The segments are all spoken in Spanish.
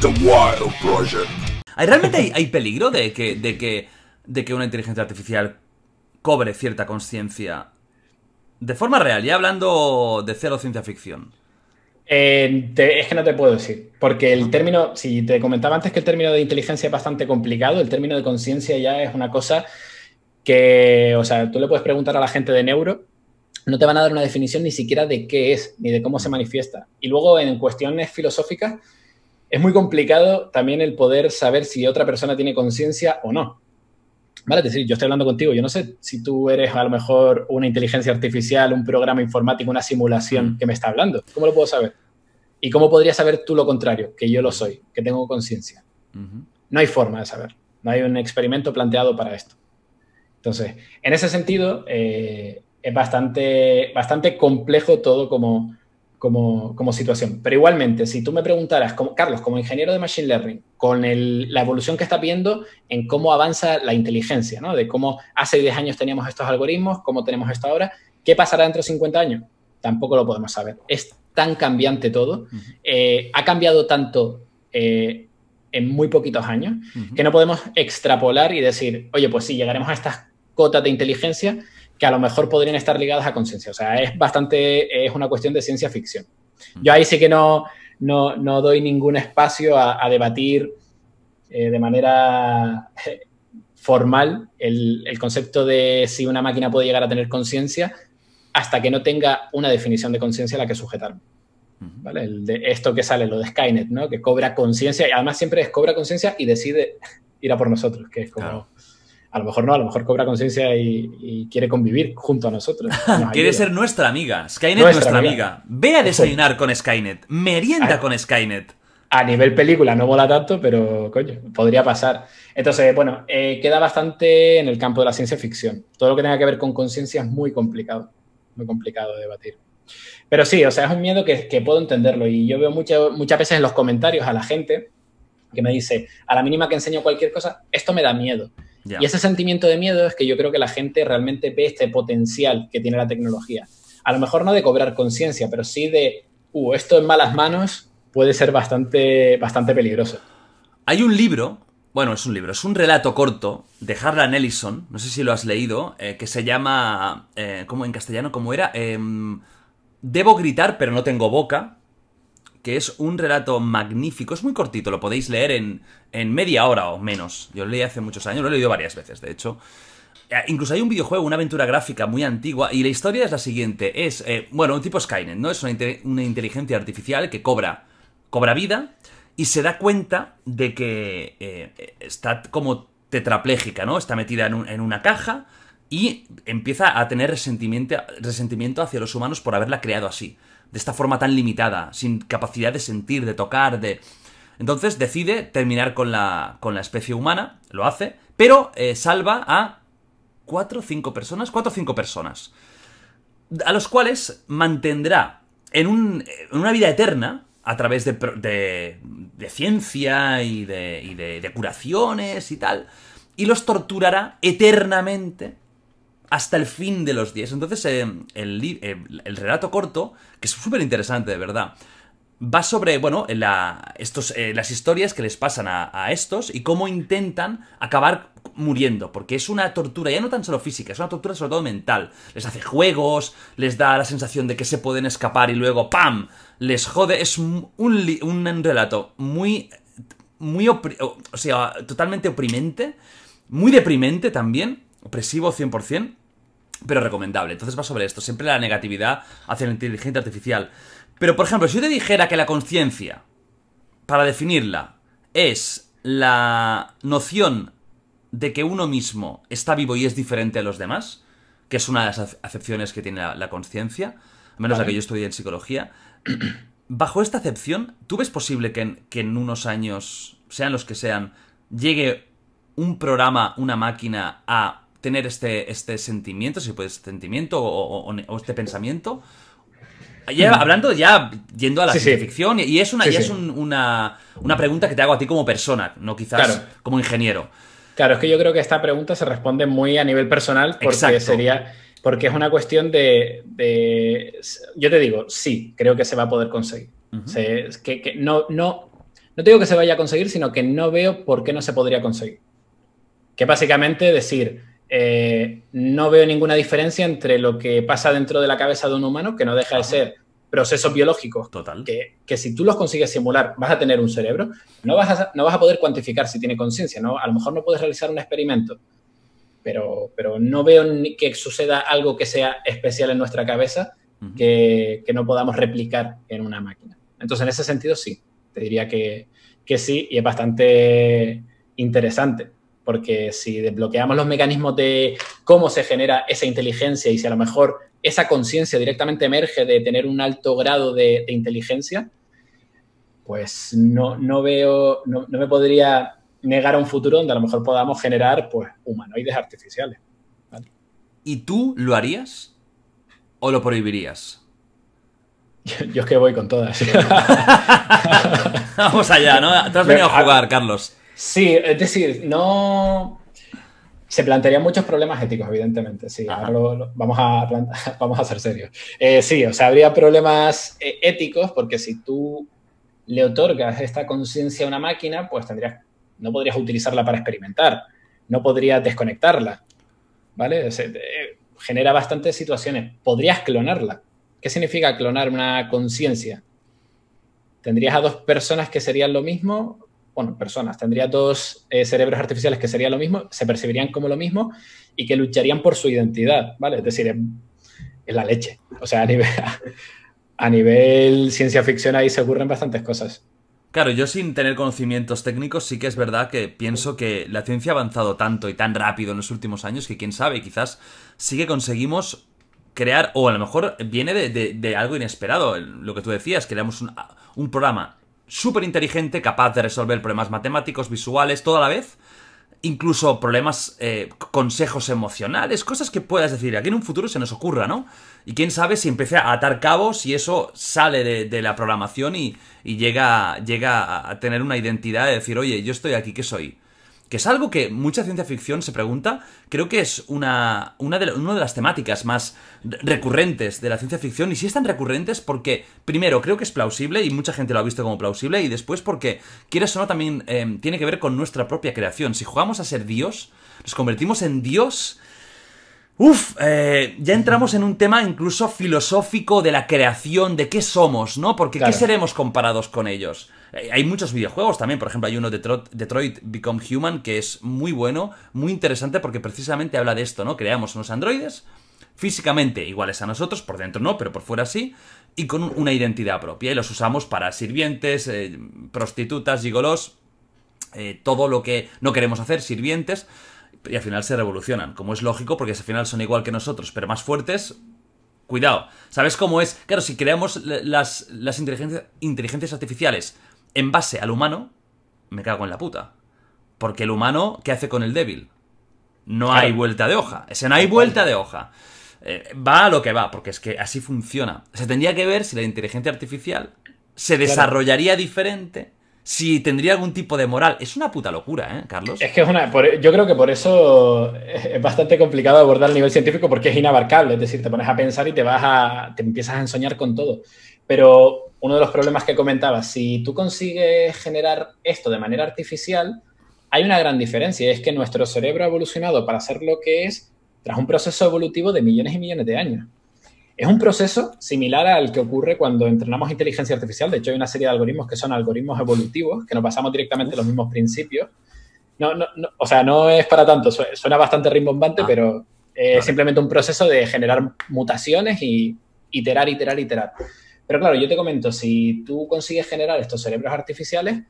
The Wild ¿Realmente hay, peligro de que, de, que, una inteligencia artificial cobre cierta conciencia de forma real? Ya hablando de cero ciencia ficción. Eh, es que no te puedo decir, porque el término, si te comentaba antes que el término de inteligencia es bastante complicado, el término de conciencia ya es una cosa que, o sea, tú le puedes preguntar a la gente de neuro, no te van a dar una definición ni siquiera de qué es, ni de cómo se manifiesta. Y luego en cuestiones filosóficas, es muy complicado también el poder saber si otra persona tiene conciencia o no. Vale, es decir, yo estoy hablando contigo, yo no sé si tú eres a lo mejor una inteligencia artificial, un programa informático, una simulación mm. que me está hablando. ¿Cómo lo puedo saber? ¿Y cómo podrías saber tú lo contrario? Que yo lo soy, que tengo conciencia. No hay forma de saber. No hay un experimento planteado para esto. Entonces, en ese sentido, eh, es bastante, bastante complejo todo como como, situación. Pero igualmente, si tú me preguntaras, como, Carlos, como ingeniero de Machine Learning, con la evolución que está viendo en cómo avanza la inteligencia, ¿no? De cómo hace 10 años teníamos estos algoritmos, cómo tenemos esto ahora, ¿qué pasará dentro de 50 años? Tampoco lo podemos saber. Es tan cambiante todo, eh, ha cambiado tanto eh, en muy poquitos años, que no podemos extrapolar y decir, oye, pues sí, llegaremos a estas cotas de inteligencia, que a lo mejor podrían estar ligadas a conciencia. O sea, es bastante, es una cuestión de ciencia ficción. Mm. Yo ahí sí que no, no, doy ningún espacio a, debatir eh, de manera eh, formal el, concepto de si una máquina puede llegar a tener conciencia hasta que no tenga una definición de conciencia a la que sujetarme. ¿Vale? de esto que sale, lo de Skynet, ¿no? que cobra conciencia, y además siempre descobra cobra conciencia y decide ir a por nosotros, que es como a lo mejor no, a lo mejor cobra conciencia y, quiere convivir junto a nosotros. quiere ser nuestra amiga. Skynet es nuestra amiga. Ve a desayunar con Skynet. Merienda con Skynet. A nivel película no mola tanto, pero coño, podría pasar. Entonces, bueno, eh, queda bastante en el campo de la ciencia ficción. Todo lo que tenga que ver con conciencia es muy complicado. Muy complicado de debatir. Pero sí, o sea, es un miedo que, puedo entenderlo. Y yo veo muchas veces en los comentarios a la gente que me dice, a la mínima que enseño cualquier cosa, esto me da miedo. Y ese sentimiento de miedo es que yo creo que la gente realmente ve este potencial que tiene la tecnología. A lo mejor no de cobrar conciencia, pero sí de, uh, esto en malas manos puede ser bastante, bastante peligroso. Hay un libro, bueno, es un libro, es un relato corto de Harlan Ellison, no sé si lo has leído, eh, que se llama, eh, ¿cómo en castellano? ¿Cómo era? Em, Debo gritar, pero no tengo boca que es un relato magnífico, es muy cortito, lo podéis leer en, media hora o menos. Yo lo leí hace muchos años, lo he leído varias veces, de hecho. Eh, incluso hay un videojuego, una aventura gráfica muy antigua, y la historia es la siguiente. Es, eh, bueno, un tipo Skynet, ¿no? Es una, inteligencia artificial que cobra, cobra vida y se da cuenta de que eh, está como tetraplégica, ¿no? Está metida en, una caja y empieza a tener resentimiento, resentimiento hacia los humanos por haberla creado así de esta forma tan limitada, sin capacidad de sentir, de tocar, de... Entonces decide terminar con la, con la especie humana, lo hace, pero eh, salva a cuatro o cinco personas, cuatro o cinco personas, a los cuales mantendrá en, un, una vida eterna a través de, de, ciencia y, de, y de curaciones y tal, y los torturará eternamente hasta el fin de los días. Entonces, eh, eh, el, relato corto, que es súper interesante, de verdad, va sobre, bueno, la, estos, eh, las historias que les pasan a, estos y cómo intentan acabar muriendo, porque es una tortura, ya no tan solo física, es una tortura sobre todo mental. Les hace juegos, les da la sensación de que se pueden escapar y luego ¡pam! les jode. Es un, relato muy... muy o sea, totalmente oprimente, muy deprimente también, opresivo 100%, pero recomendable. Entonces va sobre esto, siempre la negatividad hacia la inteligencia artificial. Pero, por ejemplo, si yo te dijera que la conciencia, para definirla, es la noción de que uno mismo está vivo y es diferente a los demás, que es una de las acepciones que tiene la, conciencia, a menos la que yo estudié en psicología, bajo esta acepción, ¿tú ves posible que en, que en unos años, sean los que sean, llegue un programa, una máquina, a tener este, este sentimiento, si puedes... sentimiento o, este pensamiento. Mm. hablando ya, yendo a la ciencia ficción, y es, una, es una, pregunta que te hago a ti como persona, no quizás como ingeniero. Claro, es que yo creo que esta pregunta se responde muy a nivel personal porque sería. Porque es una cuestión de, Yo te digo, sí, creo que se va a poder conseguir. que, no, no, no te digo que se vaya a conseguir, sino que no veo por qué no se podría conseguir. Que básicamente decir, eh, no veo ninguna diferencia entre lo que pasa dentro de la cabeza de un humano, que no deja de ser procesos biológicos, Total. Que, si tú los consigues simular vas a tener un cerebro, no vas a, no vas a poder cuantificar si tiene conciencia, ¿no? a lo mejor no puedes realizar un experimento, pero, pero no veo que suceda algo que sea especial en nuestra cabeza que, no podamos replicar en una máquina. Entonces, en ese sentido, sí, te diría que, que sí, y es bastante interesante porque si desbloqueamos los mecanismos de cómo se genera esa inteligencia y si a lo mejor esa conciencia directamente emerge de tener un alto grado de, inteligencia, pues no, veo, no, me podría negar a un futuro donde a lo mejor podamos generar pues humanoides artificiales. ¿Y tú lo harías o lo prohibirías? Yo, es que voy con todas. Vamos allá, ¿no? Te has venido a jugar, Carlos. Sí, es decir, no... Se plantearían muchos problemas éticos, evidentemente, sí. vamos, a vamos a ser serios. Eh, sí, o sea, habría problemas eh, éticos porque si tú le otorgas esta conciencia a una máquina, pues tendrías, no podrías utilizarla para experimentar, no podrías desconectarla, ¿vale? Eh, genera bastantes situaciones. Podrías clonarla. ¿Qué significa clonar una conciencia? ¿Tendrías a dos personas que serían lo mismo bueno, personas, tendría dos eh, cerebros artificiales que sería lo mismo, se percibirían como lo mismo y que lucharían por su identidad, ¿vale? Es decir, es, la leche. O sea, a nivel, a nivel ciencia ficción ahí se ocurren bastantes cosas. Claro, yo sin tener conocimientos técnicos sí que es verdad que pienso que la ciencia ha avanzado tanto y tan rápido en los últimos años que quién sabe, quizás sí que conseguimos crear, o a lo mejor viene de, algo inesperado, lo que tú decías, creamos un, un programa súper inteligente, capaz de resolver problemas matemáticos, visuales, toda la vez. Incluso problemas, eh, consejos emocionales, cosas que puedas decir, aquí en un futuro se nos ocurra, ¿no? Y quién sabe si empieza a atar cabos y eso sale de, la programación y, llega, llega, a tener una identidad de decir, oye, yo estoy aquí, ¿qué soy? que es algo que mucha ciencia ficción se pregunta, creo que es una, una, de, una de las temáticas más recurrentes de la ciencia ficción, y si es tan recurrentes porque, primero, creo que es plausible, y mucha gente lo ha visto como plausible, y después porque, ¿quieres o no, también eh, tiene que ver con nuestra propia creación. Si jugamos a ser Dios, nos convertimos en Dios Uf, eh, ya entramos en un tema incluso filosófico de la creación, de qué somos, ¿no? Porque ¿qué seremos comparados con ellos? Eh, hay muchos videojuegos también, por ejemplo, hay uno de Detroit, Become Human que es muy bueno, muy interesante porque precisamente habla de esto, ¿no? Creamos unos androides físicamente iguales a nosotros, por dentro no, pero por fuera sí, y con una identidad propia. Y los usamos para sirvientes, eh, prostitutas, gigolos, todo lo que no queremos hacer, sirvientes y al final se revolucionan, como es lógico, porque al final son igual que nosotros, pero más fuertes. Cuidado, ¿sabes cómo es? Claro, si creamos las, inteligencias, artificiales en base al humano, me cago en la puta. Porque el humano, ¿qué hace con el débil? No hay vuelta de hoja. Ese no hay vuelta de hoja. Eh, va a lo que va, porque es que así funciona. se tendría que ver si la inteligencia artificial se desarrollaría diferente si tendría algún tipo de moral. Es una puta locura, ¿eh, Carlos? Es que es una. E, yo creo que por eso es bastante complicado abordar el nivel científico porque es inabarcable. Es decir, te pones a pensar y te vas a. te empiezas a ensoñar con todo. Pero uno de los problemas que comentaba, si tú consigues generar esto de manera artificial, hay una gran diferencia. Es que nuestro cerebro ha evolucionado para ser lo que es tras un proceso evolutivo de millones y millones de años. Es un proceso similar al que ocurre cuando entrenamos inteligencia artificial. De hecho, hay una serie de algoritmos que son algoritmos evolutivos, que nos basamos directamente en los mismos principios. No, no, no, o sea, no es para tanto, suena bastante rimbombante, ah, pero es simplemente un proceso de generar mutaciones y iterar, iterar, iterar. Pero claro, yo te comento, si tú consigues generar estos cerebros artificiales,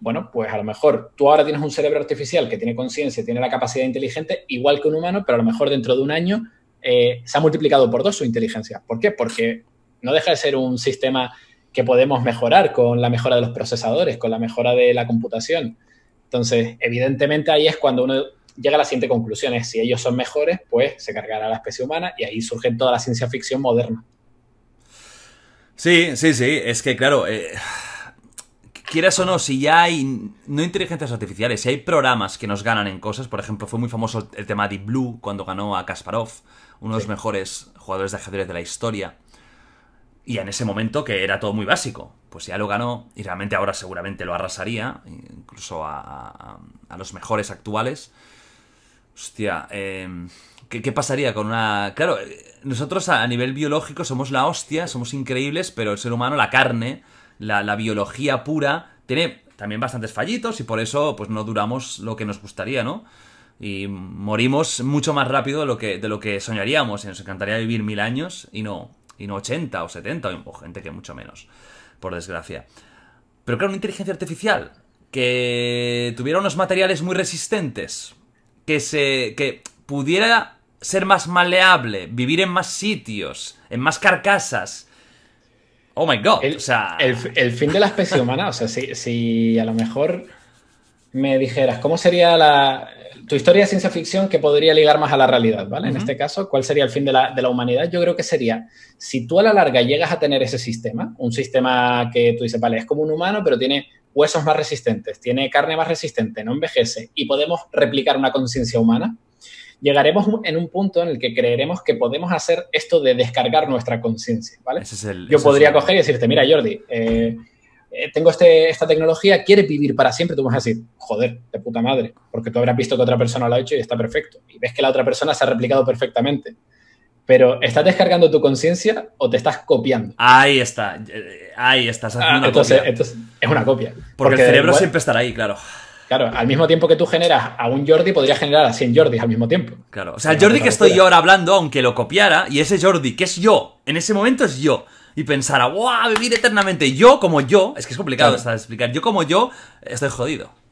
bueno, pues a lo mejor tú ahora tienes un cerebro artificial que tiene conciencia, tiene la capacidad inteligente, igual que un humano, pero a lo mejor dentro de un año eh, se ha multiplicado por dos su inteligencia. ¿Por qué? Porque no deja de ser un sistema que podemos mejorar con la mejora de los procesadores, con la mejora de la computación. Entonces, evidentemente ahí es cuando uno llega a la siguiente conclusión, si ellos son mejores, pues se cargará la especie humana y ahí surge toda la ciencia ficción moderna. Sí, sí, sí, es que claro, eh, quieras o no, si ya hay, no inteligencias artificiales, si hay programas que nos ganan en cosas, por ejemplo, fue muy famoso el tema de Deep Blue cuando ganó a Kasparov, uno de los mejores jugadores de ajedrez de la historia. Y en ese momento que era todo muy básico, pues ya lo ganó y realmente ahora seguramente lo arrasaría, incluso a, los mejores actuales. Hostia, em, ¿qué, pasaría con una...? Claro, eh, nosotros a, nivel biológico somos la hostia, somos increíbles, pero el ser humano, la carne, la, la biología pura, tiene también bastantes fallitos y por eso pues no duramos lo que nos gustaría, ¿no? y morimos mucho más rápido de lo que, de lo que soñaríamos y nos encantaría vivir mil años y no, y no 80 o 70 o, gente que mucho menos, por desgracia. Pero claro, una inteligencia artificial que tuviera unos materiales muy resistentes, que, se, que pudiera ser más maleable, vivir en más sitios, en más carcasas, Oh my god. El, o el, fin de la especie humana. O sea, si, si, a lo mejor me dijeras, ¿cómo sería la tu historia de ciencia ficción que podría ligar más a la realidad, ¿vale? En este caso, ¿cuál sería el fin de la, humanidad? Yo creo que sería, si tú a la larga llegas a tener ese sistema, un sistema que tú dices, vale, es como un humano, pero tiene huesos más resistentes, tiene carne más resistente, no envejece, y podemos replicar una conciencia humana, llegaremos en un punto en el que creeremos que podemos hacer esto de descargar nuestra conciencia, ¿vale? Yo podría coger y decirte, mira, Jordi, eh, eh, tengo este, esta tecnología, quiere vivir para siempre, tú vas a decir, joder, de puta madre, porque tú habrás visto que otra persona lo ha hecho y está perfecto. Y ves que la otra persona se ha replicado perfectamente. Pero ¿estás descargando tu conciencia o te estás copiando? Ahí está, eh, ahí estás ah, entonces, Entonces, es una copia. Porque, el cerebro siempre estará ahí, claro. Claro, al mismo tiempo que tú generas a un Jordi, podría generar a 100 Jordis al mismo tiempo. Claro, o sea, el Jordi que estoy yo ahora hablando, aunque lo copiara, y ese Jordi que es yo, en ese momento es yo y pensar a Vivir eternamente. Yo como yo, es que es complicado está hasta explicar, yo como yo estoy jodido.